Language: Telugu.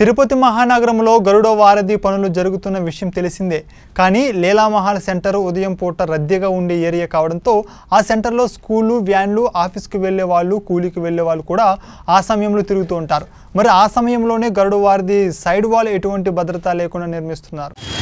తిరుపతి మహానగరంలో గరుడ వారధి పనులు జరుగుతున్న విషయం తెలిసిందే కానీ లీలామహల్ సెంటర్ ఉదయం పూట రద్దీగా ఉండే ఏరియా కావడంతో ఆ సెంటర్లో స్కూలు వ్యాన్లు ఆఫీస్కి వెళ్ళే వాళ్ళు కూలీకి వెళ్ళే వాళ్ళు కూడా ఆ సమయంలో తిరుగుతూ ఉంటారు మరి ఆ సమయంలోనే గరుడ వారధి సైడ్ వాల్ ఎటువంటి భద్రత లేకుండా నిర్మిస్తున్నారు